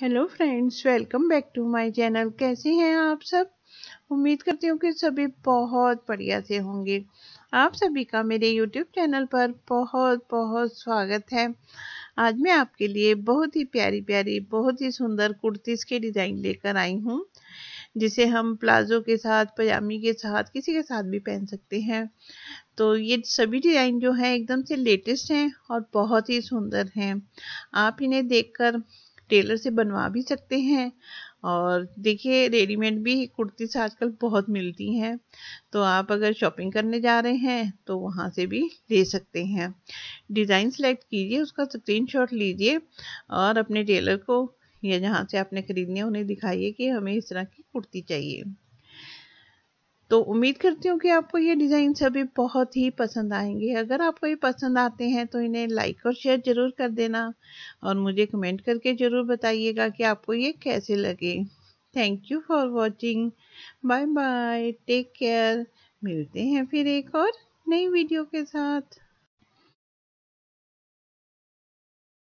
hello friends welcome back to my channel कैसे हैं आप सब उम्मीद करती हूँ कि सभी बहुत बढ़िया से होंगे आप सभी का मेरे यूट्यूब चैनल पर बहुत बहुत स्वागत है आज मैं आपके लिए बहुत ही प्यारी प्यारी बहुत ही सुंदर कुर्तीज़ के डिज़ाइन लेकर आई हूँ जिसे हम प्लाजो के साथ पजामी के साथ किसी के साथ भी पहन सकते हैं तो ये सभी डिज़ाइन जो हैं एकदम से लेटेस्ट हैं और बहुत ही सुंदर हैं आप इन्हें देखकर टेलर से बनवा भी सकते हैं और देखिए रेडीमेड भी कुर्तीस आजकल बहुत मिलती हैं तो आप अगर शॉपिंग करने जा रहे हैं तो वहाँ से भी ले सकते हैं डिज़ाइन सेलेक्ट कीजिए उसका स्क्रीनशॉट लीजिए और अपने टेलर को या जहाँ से आपने ख़रीदनी है उन्हें दिखाइए कि हमें इस तरह की कुर्ती चाहिए तो उम्मीद करती हूँ कि आपको ये डिज़ाइन सभी बहुत ही पसंद आएंगे अगर आपको ये पसंद आते हैं तो इन्हें लाइक और शेयर ज़रूर कर देना और मुझे कमेंट करके ज़रूर बताइएगा कि आपको ये कैसे लगे thank you for watching bye bye take care मिलते हैं फिर एक और नई वीडियो के साथ